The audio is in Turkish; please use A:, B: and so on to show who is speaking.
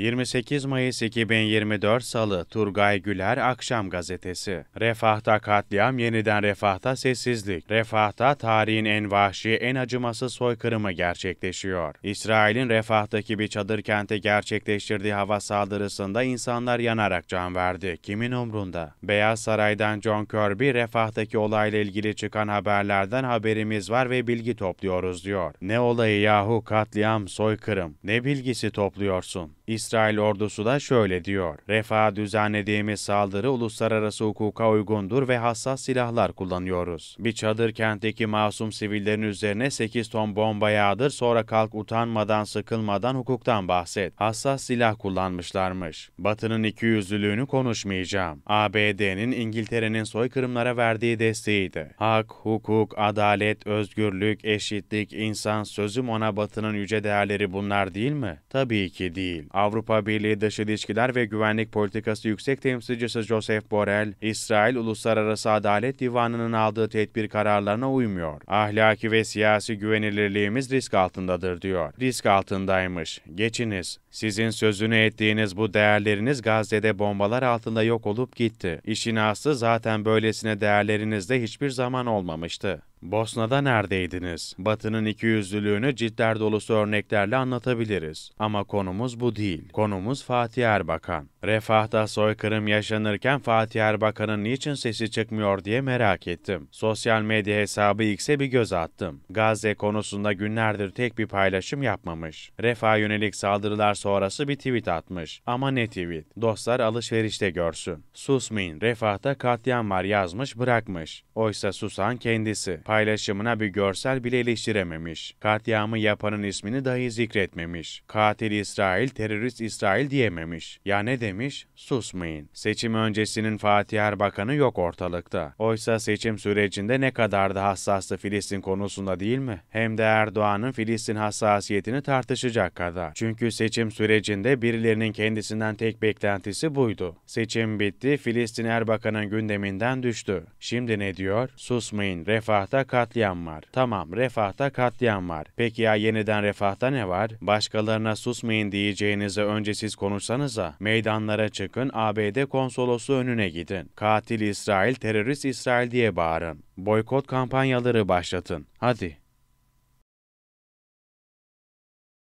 A: 28 Mayıs 2024 Salı Turgay Güler Akşam Gazetesi Refahta katliam yeniden refahta sessizlik. Refahta tarihin en vahşi, en acımasız soykırımı gerçekleşiyor. İsrail'in refahtaki bir çadır kente gerçekleştirdiği hava saldırısında insanlar yanarak can verdi. Kimin umrunda? Beyaz Saray'dan John Kirby refahtaki olayla ilgili çıkan haberlerden haberimiz var ve bilgi topluyoruz diyor. Ne olayı yahu katliam, soykırım. Ne bilgisi topluyorsun? İsrail ordusu da şöyle diyor. Refah düzenlediğimiz saldırı uluslararası hukuka uygundur ve hassas silahlar kullanıyoruz. Bir çadır kentteki masum sivillerin üzerine 8 ton bomba yağdır sonra kalk utanmadan sıkılmadan hukuktan bahset. Hassas silah kullanmışlarmış. Batı'nın ikiyüzlülüğünü konuşmayacağım. ABD'nin İngiltere'nin soykırımlara verdiği desteğiydi. Hak, hukuk, adalet, özgürlük, eşitlik, insan sözüm ona Batı'nın yüce değerleri bunlar değil mi? Tabii ki değil. Avrupa Birliği Dış İlişkiler ve Güvenlik Politikası Yüksek Temsilcisi Joseph Borrell, İsrail Uluslararası Adalet Divanı'nın aldığı tedbir kararlarına uymuyor. Ahlaki ve siyasi güvenilirliğimiz risk altındadır diyor. Risk altındaymış. Geçiniz. Sizin sözünü ettiğiniz bu değerleriniz Gazze'de bombalar altında yok olup gitti. İşin aslı zaten böylesine değerlerinizde hiçbir zaman olmamıştı. Bosna'da neredeydiniz? Batı'nın ikiyüzlülüğünü ciltler dolusu örneklerle anlatabiliriz. Ama konumuz bu değil. Konumuz Fatih Erbakan. Refah'ta soykırım yaşanırken Fatih Erbakan'ın niçin sesi çıkmıyor diye merak ettim. Sosyal medya hesabı X'e bir göz attım. Gazze konusunda günlerdir tek bir paylaşım yapmamış. Refah yönelik saldırılar sonrası bir tweet atmış. Ama ne tweet? Dostlar alışverişte görsün. Susmayın, Refah'ta katliam var yazmış bırakmış. Oysa susan kendisi. Paylaşımına bir görsel bile eleştirememiş. Katliamı yapanın ismini dahi zikretmemiş. Katil İsrail, terörist İsrail diyememiş. Ya ne demiş? Susmayın. Seçim öncesinin Fatih Erbakan'ı yok ortalıkta. Oysa seçim sürecinde ne kadar da hassaslı Filistin konusunda değil mi? Hem de Erdoğan'ın Filistin hassasiyetini tartışacak kadar. Çünkü seçim sürecinde birilerinin kendisinden tek beklentisi buydu. Seçim bitti, Filistin Erbakan'ın gündeminden düştü. Şimdi ne diyor? Susmayın, refahta Refah'ta katliam var. Tamam Refah'ta katliam var. Peki ya yeniden Refah'ta ne var? Başkalarına susmayın diyeceğinize önce siz konuşsanıza. Meydanlara çıkın ABD konsolosu önüne gidin. Katil İsrail, terörist İsrail diye bağırın. Boykot kampanyaları başlatın. Hadi.